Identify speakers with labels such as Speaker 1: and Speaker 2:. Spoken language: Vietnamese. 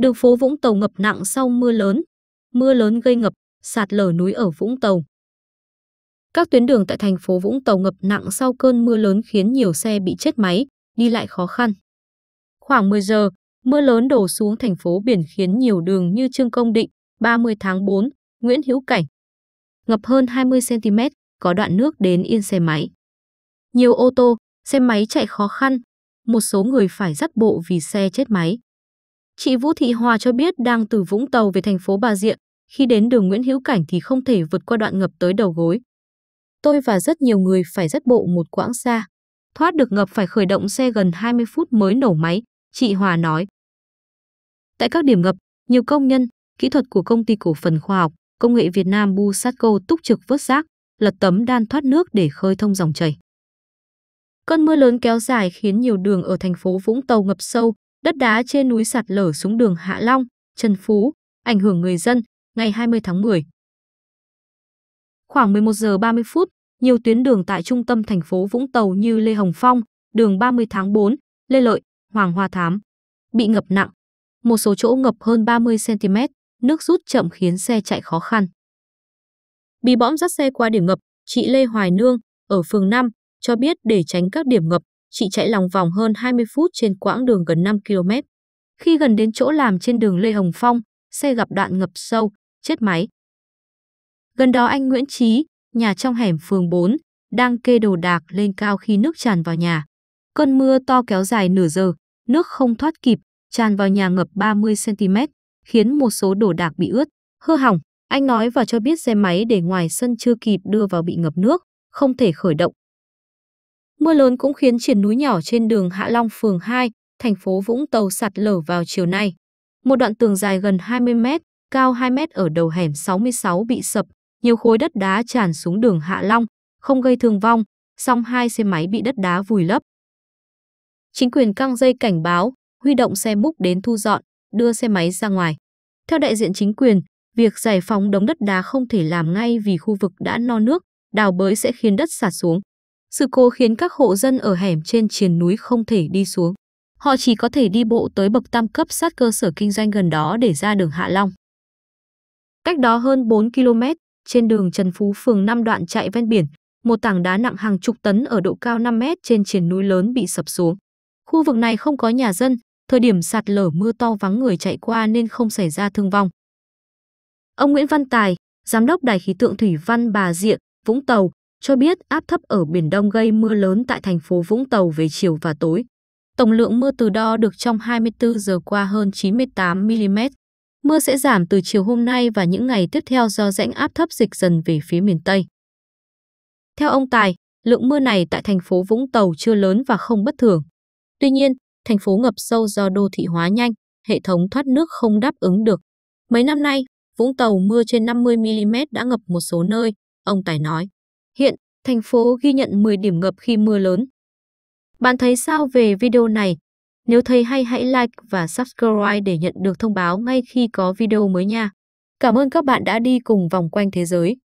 Speaker 1: Đường phố Vũng Tàu ngập nặng sau mưa lớn. Mưa lớn gây ngập, sạt lở núi ở Vũng Tàu. Các tuyến đường tại thành phố Vũng Tàu ngập nặng sau cơn mưa lớn khiến nhiều xe bị chết máy, đi lại khó khăn. Khoảng 10 giờ, mưa lớn đổ xuống thành phố biển khiến nhiều đường như Trương Công Định, 30 tháng 4, Nguyễn Hữu Cảnh. Ngập hơn 20 cm, có đoạn nước đến yên xe máy. Nhiều ô tô, xe máy chạy khó khăn, một số người phải dắt bộ vì xe chết máy. Chị Vũ Thị Hòa cho biết đang từ Vũng Tàu về thành phố Bà Rịa, khi đến đường Nguyễn Hữu Cảnh thì không thể vượt qua đoạn ngập tới đầu gối. Tôi và rất nhiều người phải dắt bộ một quãng xa. Thoát được ngập phải khởi động xe gần 20 phút mới nổ máy, chị Hòa nói. Tại các điểm ngập, nhiều công nhân, kỹ thuật của công ty cổ phần khoa học, công nghệ Việt Nam Busatco túc trực vớt rác, lật tấm đan thoát nước để khơi thông dòng chảy. Cơn mưa lớn kéo dài khiến nhiều đường ở thành phố Vũng Tàu ngập sâu, Đất đá trên núi sạt lở xuống đường Hạ Long, Trần Phú, ảnh hưởng người dân, ngày 20 tháng 10. Khoảng 11 giờ 30 phút, nhiều tuyến đường tại trung tâm thành phố Vũng Tàu như Lê Hồng Phong, đường 30 tháng 4, Lê Lợi, Hoàng Hoa Thám bị ngập nặng. Một số chỗ ngập hơn 30 cm, nước rút chậm khiến xe chạy khó khăn. Bị bõm dắt xe qua điểm ngập, chị Lê Hoài Nương ở phường 5 cho biết để tránh các điểm ngập, chị chạy lòng vòng hơn 20 phút trên quãng đường gần 5 km. Khi gần đến chỗ làm trên đường Lê Hồng Phong, xe gặp đoạn ngập sâu, chết máy. Gần đó anh Nguyễn Trí, nhà trong hẻm phường 4, đang kê đồ đạc lên cao khi nước tràn vào nhà. Cơn mưa to kéo dài nửa giờ, nước không thoát kịp, tràn vào nhà ngập 30cm, khiến một số đồ đạc bị ướt, hư hỏng. Anh nói và cho biết xe máy để ngoài sân chưa kịp đưa vào bị ngập nước, không thể khởi động. Mưa lớn cũng khiến triển núi nhỏ trên đường Hạ Long phường 2, thành phố Vũng Tàu sạt lở vào chiều nay. Một đoạn tường dài gần 20 mét, cao 2 mét ở đầu hẻm 66 bị sập, nhiều khối đất đá tràn xuống đường Hạ Long, không gây thương vong, song hai xe máy bị đất đá vùi lấp. Chính quyền căng dây cảnh báo, huy động xe múc đến thu dọn, đưa xe máy ra ngoài. Theo đại diện chính quyền, việc giải phóng đống đất đá không thể làm ngay vì khu vực đã no nước, đào bới sẽ khiến đất sạt xuống. Sự cố khiến các hộ dân ở hẻm trên triền núi không thể đi xuống. Họ chỉ có thể đi bộ tới bậc tam cấp sát cơ sở kinh doanh gần đó để ra đường Hạ Long. Cách đó hơn 4 km, trên đường Trần Phú phường 5 đoạn chạy ven biển, một tảng đá nặng hàng chục tấn ở độ cao 5 mét trên triền núi lớn bị sập xuống. Khu vực này không có nhà dân, thời điểm sạt lở mưa to vắng người chạy qua nên không xảy ra thương vong. Ông Nguyễn Văn Tài, Giám đốc Đài khí tượng Thủy Văn Bà Rịa, Vũng Tàu, cho biết áp thấp ở Biển Đông gây mưa lớn tại thành phố Vũng Tàu về chiều và tối. Tổng lượng mưa từ đo được trong 24 giờ qua hơn 98 mm. Mưa sẽ giảm từ chiều hôm nay và những ngày tiếp theo do rãnh áp thấp dịch dần về phía miền Tây. Theo ông Tài, lượng mưa này tại thành phố Vũng Tàu chưa lớn và không bất thường. Tuy nhiên, thành phố ngập sâu do đô thị hóa nhanh, hệ thống thoát nước không đáp ứng được. Mấy năm nay, Vũng Tàu mưa trên 50 mm đã ngập một số nơi, ông Tài nói. Hiện, thành phố ghi nhận 10 điểm ngập khi mưa lớn. Bạn thấy sao về video này? Nếu thấy hay hãy like và subscribe để nhận được thông báo ngay khi có video mới nha. Cảm ơn các bạn đã đi cùng vòng quanh thế giới.